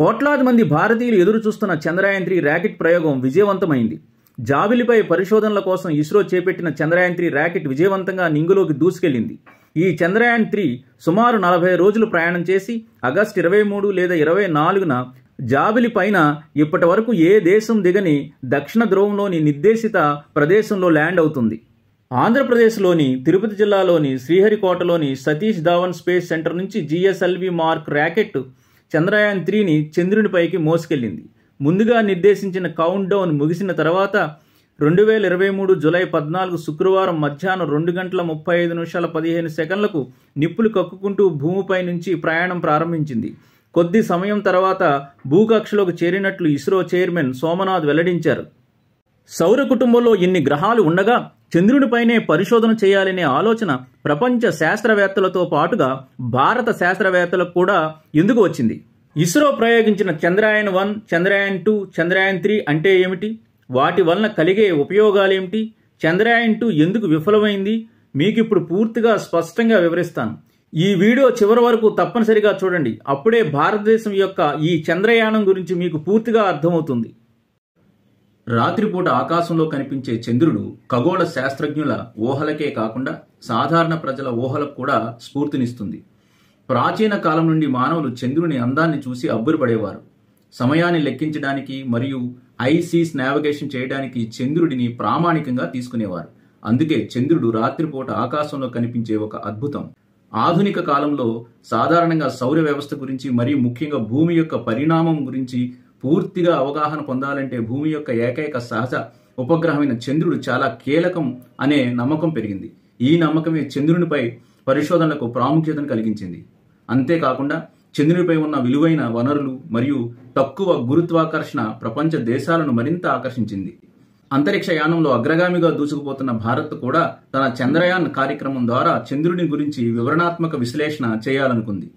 కోట్లాది మంది భారతీయులు ఎదురు చూస్తున్న చంద్రయాన్ త్రీ ర్యాకెట్ ప్రయోగం విజయవంతమైంది జాబిలిపై పరిశోధనల కోసం ఇస్రో చేపట్టిన చంద్రయాన్ త్రీ ర్యాకెట్ విజయవంతంగా నింగులోకి దూసుకెళ్లింది ఈ చంద్రయాన్ త్రీ సుమారు నలభై రోజులు ప్రయాణం చేసి ఆగస్టు ఇరవై మూడు లేదా ఇరవై నాలుగున జాబిలి పైన ఇప్పటి వరకు ఏ దేశం దిగని దక్షిణ ధ్రువంలోని నిర్దేశిత ప్రదేశంలో ల్యాండ్ అవుతుంది ఆంధ్రప్రదేశ్లోని తిరుపతి జిల్లాలోని శ్రీహరికోటలోని సతీష్ ధావన్ స్పేస్ సెంటర్ నుంచి జిఎస్ఎల్వి మార్క్ ర్యాకెట్ చంద్రయాన్ త్రీని చంద్రుని పైకి మోసుకెళ్ళింది ముందుగా నిర్దేశించిన కౌంట్ డౌన్ ముగిసిన తర్వాత రెండు వేల ఇరవై మూడు జులై పద్నాలుగు శుక్రవారం మధ్యాహ్నం రెండు గంటల ముప్పై ఐదు నిమిషాల పదిహేను సెకండ్లకు నిప్పులు కక్కుకుంటూ భూమిపై నుంచి ప్రయాణం ప్రారంభించింది కొద్ది సమయం తర్వాత భూకక్షలోకి చేరినట్లు ఇస్రో చైర్మన్ సోమనాథ్ వెల్లడించారు సౌర కుటుంబంలో ఇన్ని గ్రహాలు ఉండగా చంద్రునిపైనే పరిశోధన చేయాలనే ఆలోచన ప్రపంచ శాస్త్రవేత్తలతో పాటుగా భారత శాస్త్రవేత్తలకు కూడా ఎందుకు వచ్చింది ఇస్రో ప్రయోగించిన Chandrayaan one Chandrayaan two Chandrayaan three అంటే ఏమిటి వాటి వలన కలిగే ఉపయోగాలేమిటి చంద్రయాన్ టూ ఎందుకు విఫలమైంది మీకు ఇప్పుడు పూర్తిగా స్పష్టంగా వివరిస్తాను ఈ వీడియో చివరి వరకు తప్పనిసరిగా చూడండి అప్పుడే భారతదేశం యొక్క ఈ చంద్రయానం గురించి మీకు పూర్తిగా అర్థమవుతుంది రాత్రిపూట ఆకాశంలో కనిపించే చంద్రుడు ఖగోళ శాస్త్రజ్ఞుల ఊహలకే కాకుండా సాధారణ ప్రజల ఊహలకు కూడా స్ఫూర్తినిస్తుంది ప్రాచీన కాలం నుండి మానవులు చంద్రుని అందాన్ని చూసి అబ్బురపడేవారు సమయాన్ని లెక్కించడానికి మరియు ఐసీస్ నావిగేషన్ చేయడానికి చంద్రుడిని ప్రామాణికంగా తీసుకునేవారు అందుకే చంద్రుడు రాత్రిపూట ఆకాశంలో కనిపించే ఒక అద్భుతం ఆధునిక కాలంలో సాధారణంగా సౌర వ్యవస్థ గురించి మరియు ముఖ్యంగా భూమి యొక్క పరిణామం గురించి పూర్తిగా అవగాహన పొందాలంటే భూమి యొక్క ఏకైక సహజ ఉపగ్రహమైన చంద్రుడు చాలా కీలకం అనే నమ్మకం పెరిగింది ఈ నమ్మకమే చంద్రునిపై పరిశోధనలకు ప్రాముఖ్యతను కలిగించింది అంతేకాకుండా చంద్రునిపై ఉన్న విలువైన వనరులు మరియు తక్కువ గురుత్వాకర్షణ ప్రపంచ దేశాలను మరింత ఆకర్షించింది అంతరిక్ష యానంలో అగ్రగామిగా దూసుకుపోతున్న భారత్ కూడా తన చంద్రయాన్ కార్యక్రమం ద్వారా చంద్రుని గురించి వివరణాత్మక విశ్లేషణ చేయాలనుకుంది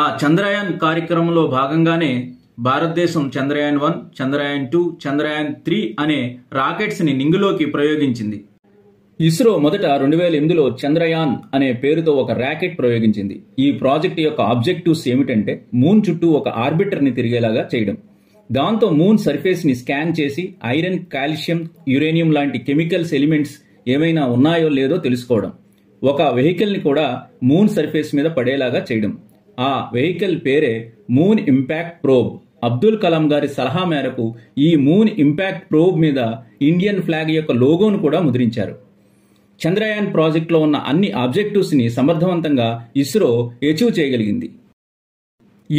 ఆ చంద్రయాన్ కార్యక్రమంలో భాగంగానే Bharatadesam Chandrayaan one Chandrayaan two Chandrayaan three అనే ని నింగులోకి ప్రయోగించింది ఇస్రో మొదట రెండు వేల ఎనిమిదిలో చంద్రయాన్ అనే పేరుతో ఒక ర్యాకెట్ ప్రయోగించింది ఈ ప్రాజెక్ట్ యొక్క ఆబ్జెక్టివ్స్ ఏమిటంటే మూన్ చుట్టూ ఒక ఆర్బిటర్ని తిరిగేలాగా చేయడం దాంతో మూన్ సర్ఫేస్ని స్కాన్ చేసి ఐరన్ కాల్షియం యురేనియం లాంటి కెమికల్స్ ఎలిమెంట్స్ ఏమైనా ఉన్నాయో లేదో తెలుసుకోవడం ఒక వెహికల్ని కూడా మూన్ సర్ఫేస్ మీద పడేలాగా చేయడం ఆ వెహికల్ పేరే moon impact probe Abdul Kalam గారి సలహా మేరకు ఈ మూన్ ఇంపాక్ట్ ప్రోబ్ మీద ఇండియన్ ఫ్లాగ్ యొక్క లోగోను కూడా ముద్రించారు చంద్రయాన్ ప్రాజెక్టులో ఉన్న అన్ని ఆబ్జెక్టివ్స్ని సమర్థవంతంగా ఇస్రో అచీవ్ చేయగలిగింది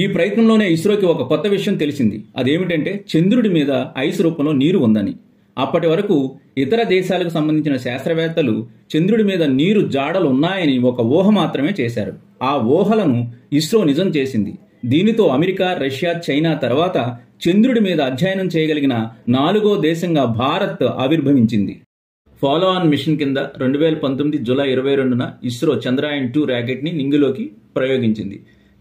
ఈ ప్రయత్నంలోనే ఇస్రోకి ఒక కొత్త విషయం తెలిసింది అదేమిటంటే చంద్రుడి మీద ఐస్ రూపంలో నీరు ఉందని అప్పటి వరకు ఇతర దేశాలకు సంబంధించిన శాస్త్రవేత్తలు చంద్రుడి మీద నీరు జాడలు ఉన్నాయని ఒక ఊహ మాత్రమే చేశారు ఆ ఊహలను ఇస్రో నిజం చేసింది దీనితో అమెరికా రష్యా చైనా తర్వాత చంద్రుడి మీద అధ్యయనం చేయగలిగిన నాలుగో దేశంగా భారత్ ఆవిర్భవించింది ఫాలో ఆన్ మిషన్ కింద రెండు వేల పంతొమ్మిది జులై ఇరవై రెండున ఇస్రో చంద్రయాన్ టూ ర్యాకెట్ని నింగిలోకి ప్రయోగించింది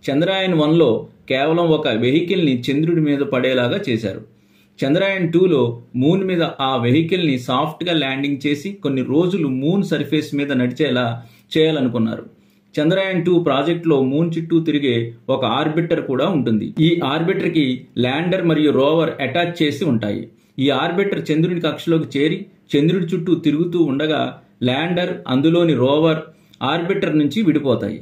చంద్రయాన్ వన్లో కేవలం ఒక వెహికల్ని చంద్రుడి మీద పడేలాగా చేశారు చంద్రయాన్ టూలో మూన్ మీద ఆ వెహికల్ని సాఫ్ట్గా ల్యాండింగ్ చేసి కొన్ని రోజులు మూన్ సర్ఫేస్ మీద నడిచేలా చేయాలనుకున్నారు చంద్రయాన్ టూ లో మూన్ చుట్టూ తిరిగే ఒక ఆర్బిటర్ కూడా ఉంటుంది ఈ ఆర్బిటర్కి ల్యాండర్ మరియు రోవర్ అటాచ్ చేసి ఉంటాయి ఈ ఆర్బిటర్ చంద్రుని కక్షలోకి చేరి చంద్రుడి చుట్టూ తిరుగుతూ ఉండగా ల్యాండర్ అందులోని రోవర్ ఆర్బిటర్ నుంచి విడిపోతాయి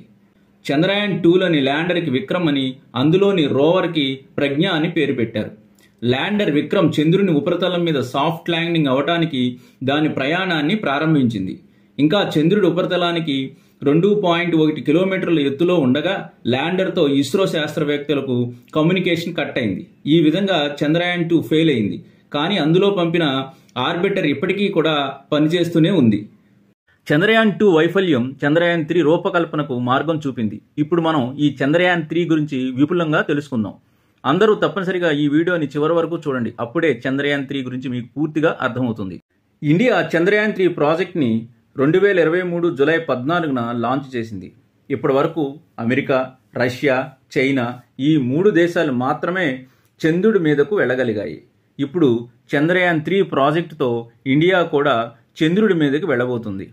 చంద్రయాన్ టూలోని ల్యాండర్కి విక్రమ్ అని అందులోని రోవర్కి ప్రజ్ఞ అని పేరు పెట్టారు ల్యాండర్ విక్రమ్ చంద్రుని ఉపరితలం మీద సాఫ్ట్ ల్యాండింగ్ అవటానికి దాని ప్రయాణాన్ని ప్రారంభించింది ఇంకా చంద్రుడి ఉపరితలానికి రెండు పాయింట్ ఒకటి కిలోమీటర్ల ఎత్తులో ఉండగా ల్యాండర్తో ఇస్రో శాస్త్రవేత్తలకు కమ్యూనికేషన్ కట్ అయింది ఈ విధంగా చంద్రయాన్ టూ ఫెయిల్ అయింది కానీ అందులో పంపిన ఆర్బిటర్ ఇప్పటికీ కూడా పనిచేస్తూనే ఉంది చంద్రయాన్ టూ వైఫల్యం చంద్రయాన్ త్రీ రూపకల్పనకు మార్గం చూపింది ఇప్పుడు మనం ఈ చంద్రయాన్ త్రీ గురించి విపులంగా తెలుసుకుందాం అందరూ తప్పనిసరిగా ఈ వీడియోని చివరి వరకు చూడండి అప్పుడే చంద్రయాన్ త్రీ గురించి మీకు పూర్తిగా అర్థమవుతుంది ఇండియా చంద్రయాన్ త్రీ ప్రాజెక్ట్ని రెండు వేల ఇరవై మూడు జులై పద్నాలుగున లాంచ్ చేసింది ఇప్పటి వరకు అమెరికా రష్యా చైనా ఈ మూడు దేశాలు మాత్రమే చంద్రుడి మీదకు వెళ్ళగలిగాయి ఇప్పుడు చంద్రయాన్ త్రీ ప్రాజెక్టుతో ఇండియా కూడా చంద్రుడి మీదకి వెళ్ళబోతుంది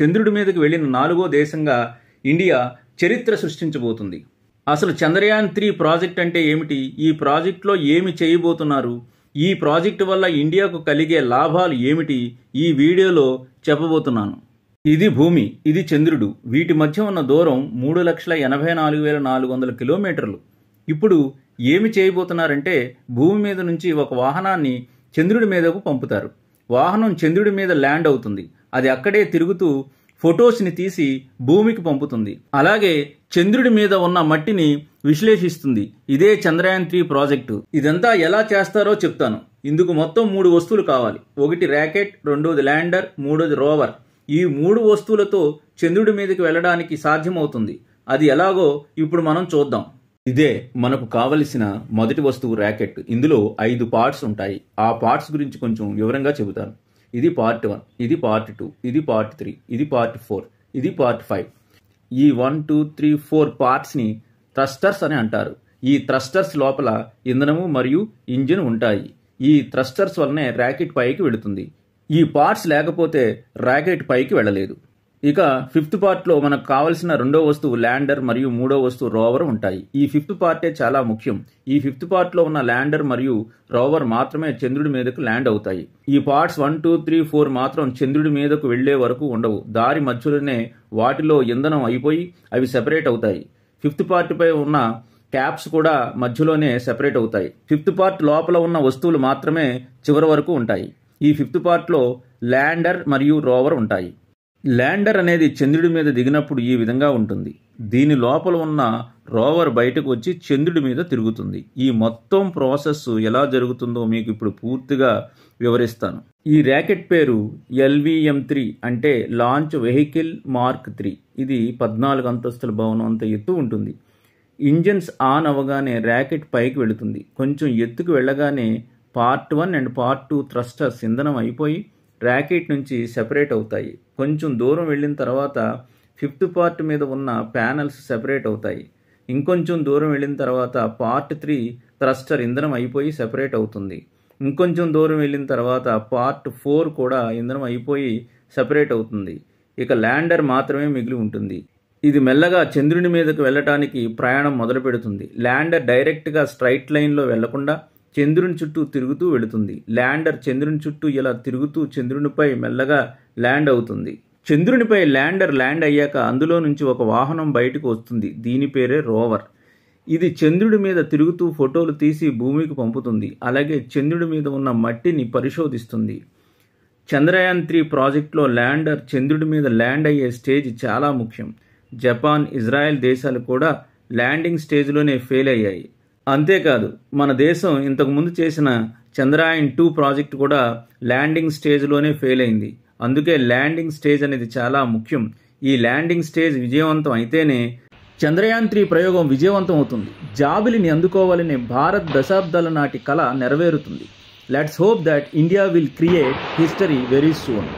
చంద్రుడి మీదకి వెళ్ళిన నాలుగో దేశంగా ఇండియా చరిత్ర సృష్టించబోతుంది అసలు చంద్రయాన్ త్రీ ప్రాజెక్ట్ అంటే ఏమిటి ఈ ప్రాజెక్టులో ఏమి చేయబోతున్నారు ఈ ప్రాజెక్టు వల్ల ఇండియాకు కలిగే లాభాలు ఏమిటి ఈ వీడియోలో చెప్పబోతున్నాను ఇది భూమి ఇది చంద్రుడు వీటి మధ్య ఉన్న దూరం మూడు లక్షల ఎనభై నాలుగు వేల నాలుగు వందల కిలోమీటర్లు ఇప్పుడు ఏమి చేయబోతున్నారంటే భూమి మీద నుంచి ఒక వాహనాన్ని చంద్రుడి మీదకు పంపుతారు వాహనం చంద్రుడి మీద ల్యాండ్ అవుతుంది అది అక్కడే తిరుగుతూ ఫొటోస్ని తీసి భూమికి పంపుతుంది అలాగే చంద్రుడి మీద ఉన్న మట్టిని విశ్లేషిస్తుంది ఇదే చంద్రయాన్ త్రీ ప్రాజెక్టు ఇదంతా ఎలా చేస్తారో చెప్తాను ఇందుకు మొత్తం మూడు వస్తువులు కావాలి ఒకటి ర్యాకెట్ రెండోది ల్యాండర్ మూడోది రోవర్ ఈ మూడు వస్తువులతో చంద్రుడి మీదకి వెళ్ళడానికి సాధ్యమవుతుంది అది ఎలాగో ఇప్పుడు మనం చూద్దాం ఇదే మనకు కావలసిన మొదటి వస్తువు ర్యాకెట్ ఇందులో ఐదు పార్ట్స్ ఉంటాయి ఆ పార్ట్స్ గురించి కొంచెం వివరంగా చెబుతాను ఇది పార్ట్ వన్ ఇది పార్ట్ టూ ఇది పార్ట్ త్రీ ఇది పార్ట్ ఫోర్ ఇది పార్ట్ ఫైవ్ ఈ వన్ టూ త్రీ ఫోర్ పార్ట్స్ని థ్రస్టర్స్ అని అంటారు ఈ థ్రస్టర్స్ లోపల ఇంధనము మరియు ఇంజిన్ ఉంటాయి ఈ థ్రస్టర్స్ వల్లనే ర్యాకెట్ పైకి వెళుతుంది ఈ పార్ట్స్ లేకపోతే ర్యాకెట్ పైకి వెళ్ళలేదు ఇక ఫిఫ్త్ పార్ట్లో మనకు కావలసిన రెండో వస్తువు ల్యాండర్ మరియు మూడో వస్తువు రోవర్ ఉంటాయి ఈ ఫిఫ్త్ పార్టే చాలా ముఖ్యం ఈ ఫిఫ్త్ పార్ట్లో ఉన్న ల్యాండర్ మరియు రోవర్ మాత్రమే చంద్రుడి మీదకు ల్యాండ్ అవుతాయి ఈ parts one two three four మాత్రం చంద్రుడి మీదకు వెళ్లే వరకు ఉండవు దారి మధ్యలోనే వాటిలో ఇంధనం అయిపోయి అవి సెపరేట్ అవుతాయి ఫిఫ్త్ పార్టీపై ఉన్న ట్యాప్స్ కూడా మధ్యలోనే సెపరేట్ అవుతాయి ఫిఫ్త్ పార్ట్ లోపల ఉన్న వస్తువులు మాత్రమే చివరి వరకు ఉంటాయి ఈ ఫిఫ్త్ పార్ట్లో ల్యాండర్ మరియు రోవర్ ఉంటాయి ల్యాండర్ అనేది చంద్రుడి మీద దిగినప్పుడు ఈ విధంగా ఉంటుంది దీని లోపల ఉన్న రోవర్ బయటకు వచ్చి చంద్రుడి మీద తిరుగుతుంది ఈ మొత్తం ప్రాసెస్ ఎలా జరుగుతుందో మీకు ఇప్పుడు పూర్తిగా వివరిస్తాను ఈ ర్యాకెట్ పేరు ఎల్విఎం త్రీ అంటే లాంచ్ వెహికల్ మార్క్ త్రీ ఇది పద్నాలుగు అంతస్తుల భవనం అంత ఎత్తు ఉంటుంది ఇంజన్స్ ఆన్ అవ్వగానే ర్యాకెట్ పైకి వెళుతుంది కొంచెం ఎత్తుకు వెళ్ళగానే part one and part two thrusters ఇంధనం అయిపోయి ర్యాకెట్ నుంచి సెపరేట్ అవుతాయి కొంచెం దూరం వెళ్ళిన తర్వాత ఫిఫ్త్ పార్ట్ మీద ఉన్న ప్యానల్స్ సెపరేట్ అవుతాయి ఇంకొంచెం దూరం వెళ్ళిన తర్వాత పార్ట్ త్రీ థ్రస్టర్ ఇంధనం అయిపోయి సెపరేట్ అవుతుంది ఇంకొంచెం దూరం వెళ్ళిన తర్వాత పార్ట్ ఫోర్ కూడా ఇంధనం అయిపోయి సెపరేట్ అవుతుంది ఇక ల్యాండర్ మాత్రమే మిగిలి ఉంటుంది ఇది మెల్లగా చంద్రుని మీదకు వెళ్ళటానికి ప్రయాణం మొదలు పెడుతుంది ల్యాండర్ డైరెక్ట్గా స్ట్రైట్ లైన్లో వెళ్లకుండా చంద్రుని చుట్టూ తిరుగుతూ వెళుతుంది ల్యాండర్ చంద్రుని చుట్టూ ఇలా తిరుగుతూ చంద్రునిపై మెల్లగా ల్యాండ్ అవుతుంది చంద్రునిపై ల్యాండర్ ల్యాండ్ అయ్యాక అందులో నుంచి ఒక వాహనం బయటకు వస్తుంది దీని పేరే రోవర్ ఇది చంద్రుడి మీద తిరుగుతూ ఫోటోలు తీసి భూమికి పంపుతుంది అలాగే చంద్రుడి మీద ఉన్న మట్టిని పరిశోధిస్తుంది చంద్రయాన్ త్రీ ప్రాజెక్టులో ల్యాండర్ చంద్రుడి మీద ల్యాండ్ అయ్యే స్టేజ్ చాలా ముఖ్యం జపాన్ ఇజ్రాయెల్ దేశాలు కూడా ల్యాండింగ్ స్టేజ్లోనే ఫెయిల్ అయ్యాయి అంతేకాదు మన దేశం ఇంతకుముందు చేసిన చంద్రయాన్ టూ ప్రాజెక్ట్ కూడా ల్యాండింగ్ స్టేజ్లోనే ఫెయిల్ అయింది అందుకే ల్యాండింగ్ స్టేజ్ అనేది చాలా ముఖ్యం ఈ ల్యాండింగ్ స్టేజ్ విజయవంతం అయితేనే చంద్రయాన్ త్రీ ప్రయోగం విజయవంతం అవుతుంది జాబిలిని అందుకోవాలనే భారత్ దశాబ్దాల నాటి కళ నెరవేరుతుంది let's hope that India will create history very soon